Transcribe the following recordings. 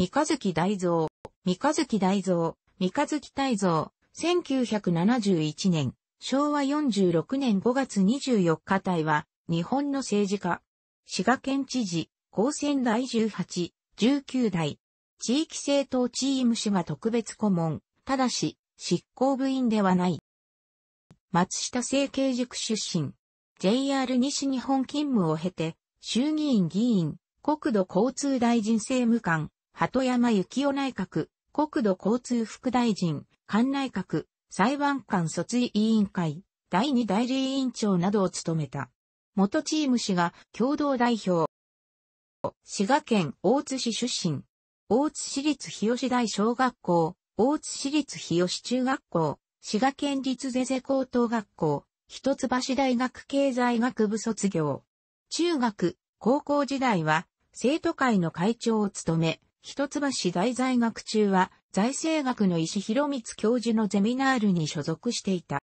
三日月大蔵、三日月大蔵、三日月大蔵、1971年、昭和46年5月24日帯は、日本の政治家、滋賀県知事、高専第18、19代、地域政党チーム氏が特別顧問、ただし、執行部員ではない。松下政経塾出身、JR 西日本勤務を経て、衆議院議員、国土交通大臣政務官、鳩山幸夫内閣、国土交通副大臣、官内閣、裁判官卒追委員会、第二代理委員長などを務めた。元チーム氏が共同代表。滋賀県大津市出身。大津市立日吉大小学校、大津市立日吉中学校、滋賀県立ゼゼ高等学校、一橋大学経済学部卒業。中学、高校時代は、生徒会の会長を務め、一橋大在学中は財政学の石博光教授のゼミナールに所属していた。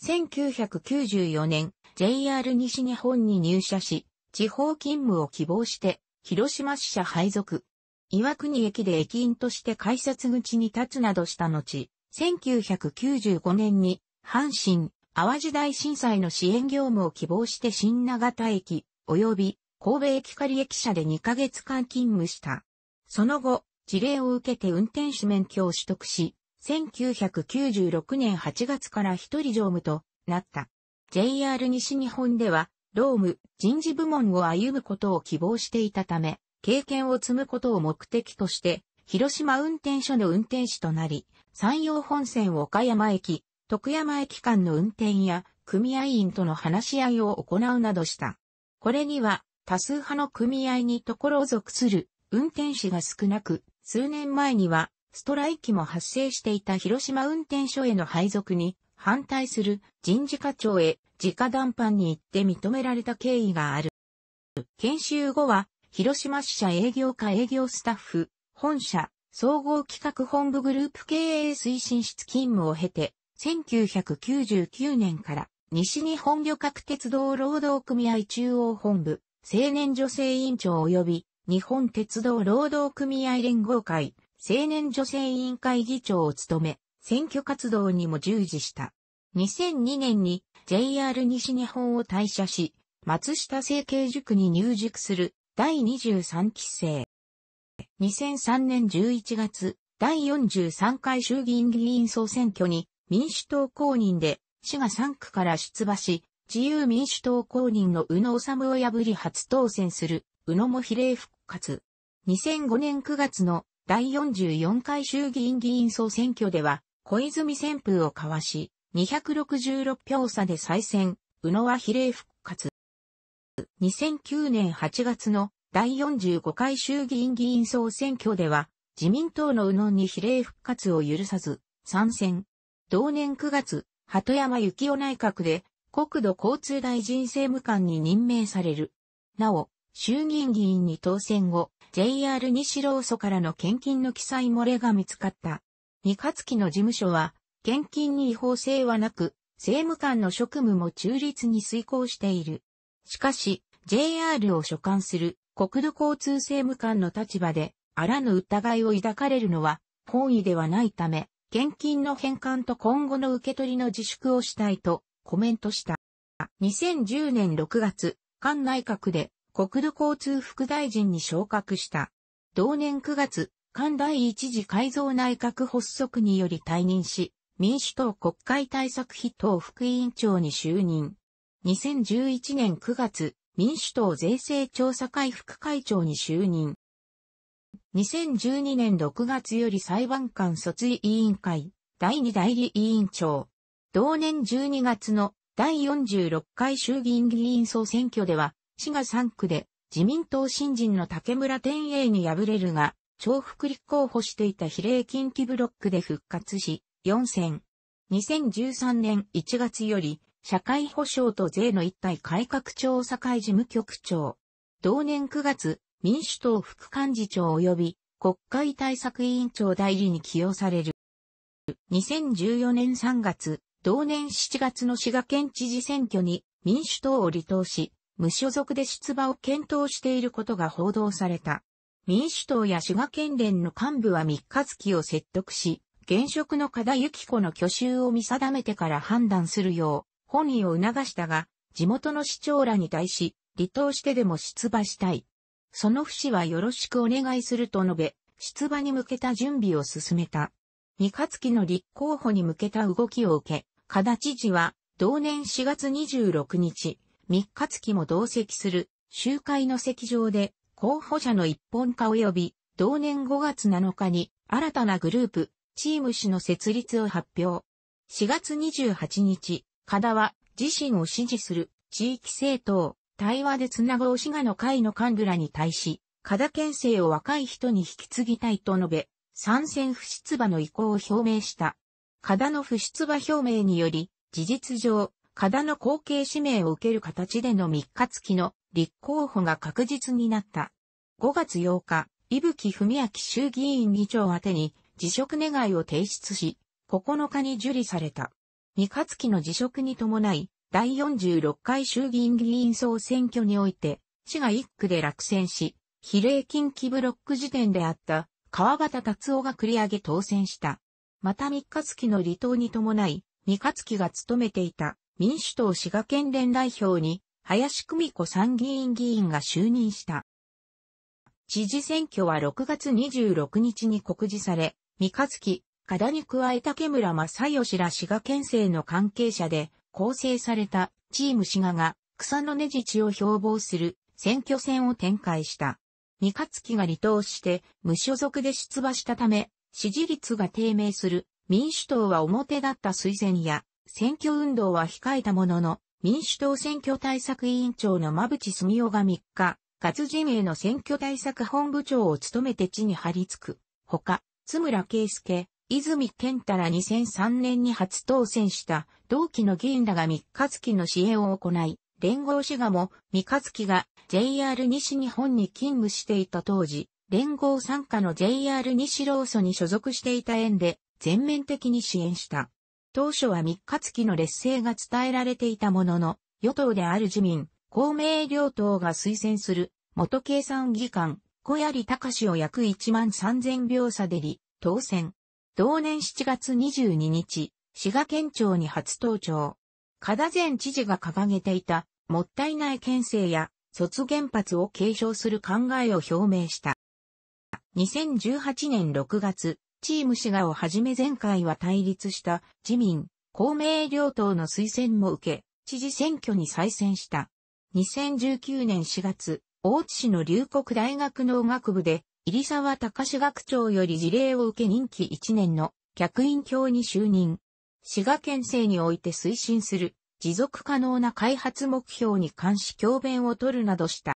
1994年、JR 西日本に入社し、地方勤務を希望して、広島支社配属。岩国駅で駅員として改札口に立つなどした後、1995年に、阪神、淡路大震災の支援業務を希望して新長田駅、及び神戸駅仮駅舎で2ヶ月間勤務した。その後、事例を受けて運転手免許を取得し、1996年8月から一人乗務となった。JR 西日本では、労務、人事部門を歩むことを希望していたため、経験を積むことを目的として、広島運転所の運転士となり、山陽本線岡山駅、徳山駅間の運転や組合員との話し合いを行うなどした。これには多数派の組合にところを属する運転士が少なく、数年前にはストライキも発生していた広島運転所への配属に反対する人事課長へ直談判に行って認められた経緯がある。研修後は広島支社営業課営業スタッフ、本社、総合企画本部グループ経営推進室勤務を経て、1999年から西日本旅客鉄道労働組合中央本部、青年女性委員長及び日本鉄道労働組合連合会青年女性委員会議長を務め、選挙活動にも従事した。2002年に JR 西日本を退社し、松下整形塾に入塾する第23期生。2003年11月、第43回衆議院議員総選挙に民主党公認で市が3区から出馬し、自由民主党公認の宇野治を破り初当選する、宇野も比例復活。2005年9月の第44回衆議院議員総選挙では、小泉旋風を交わし、266票差で再選、宇野は比例復活。2009年8月の第45回衆議院議員総選挙では、自民党の宇野に比例復活を許さず、参戦。同年9月、鳩山幸夫内閣で国土交通大臣政務官に任命される。なお、衆議院議員に当選後、JR 西労組からの献金の記載漏れが見つかった。三日期の事務所は、献金に違法性はなく、政務官の職務も中立に遂行している。しかし、JR を所管する国土交通政務官の立場で、あらぬ疑いを抱かれるのは、本意ではないため、献金の返還と今後の受け取りの自粛をしたいと、コメントした。2010年6月、菅内閣で国土交通副大臣に昇格した。同年9月、菅第一次改造内閣発足により退任し、民主党国会対策筆頭副委員長に就任。2011年9月、民主党税制調査会副会長に就任。2012年6月より裁判官卒追委員会、第二代理委員長、同年12月の第46回衆議院議員総選挙では、滋賀3区で自民党新人の竹村天栄に敗れるが、重複立候補していた比例近畿ブロックで復活し、4選。2013年1月より、社会保障と税の一体改革調査会事務局長。同年9月、民主党副幹事長及び国会対策委員長代理に起用される。2014年3月、同年7月の滋賀県知事選挙に民主党を離党し、無所属で出馬を検討していることが報道された。民主党や滋賀県連の幹部は三日月を説得し、現職の加田幸子の挙手を見定めてから判断するよう本意を促したが、地元の市長らに対し、離党してでも出馬したい。その節はよろしくお願いすると述べ、出馬に向けた準備を進めた。三日月の立候補に向けた動きを受け、加田知事は、同年4月26日、三日月も同席する集会の席上で候補者の一本化及び同年5月7日に新たなグループ、チーム氏の設立を発表。4月28日、加田は自身を支持する地域政党、対話でつなごう滋賀の会の幹部らに対し、加田県政を若い人に引き継ぎたいと述べ、参戦不出馬の意向を表明した。カダの不出馬表明により、事実上、カダの後継指名を受ける形での3日付の立候補が確実になった。5月8日、伊吹文明衆議院議長宛に辞職願を提出し、9日に受理された。三日月の辞職に伴い、第46回衆議院議員総選挙において、市が1区で落選し、比例近畿ブロック時点であった川端達夫が繰り上げ当選した。また三日月の離党に伴い、三日月が務めていた民主党滋賀県連代表に、林久美子参議院議員が就任した。知事選挙は6月26日に告示され、三日月、加田に加えた木村正義ら滋賀県政の関係者で構成されたチーム滋賀が草の根自治を標榜する選挙戦を展開した。三日月が離党して無所属で出馬したため、支持率が低迷する民主党は表立った推薦や選挙運動は控えたものの、民主党選挙対策委員長の馬淵澄夫が3日、活自名の選挙対策本部長を務めて地に張り付く。ほか、津村圭介、泉健太ら2003年に初当選した同期の議員らが三日月の支援を行い、連合志賀も三日月が JR 西日本に勤務していた当時、連合参加の JR 西老祖に所属していた縁で全面的に支援した。当初は三日月の劣勢が伝えられていたものの、与党である自民、公明両党が推薦する元計算議官、小槍隆を約1万3000秒差でり、当選。同年7月22日、滋賀県庁に初登庁。加田前知事が掲げていた、もったいない県政や、卒原発を継承する考えを表明した。2018年6月、チーム氏がをはじめ前回は対立した自民、公明両党の推薦も受け、知事選挙に再選した。2019年4月、大津市の龍谷大学農学部で、入沢隆学長より事例を受け任期1年の客員教に就任。滋賀県政において推進する持続可能な開発目標に関し教鞭を取るなどした。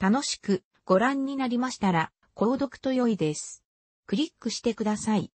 楽しくご覧になりましたら、購読と良いです。クリックしてください。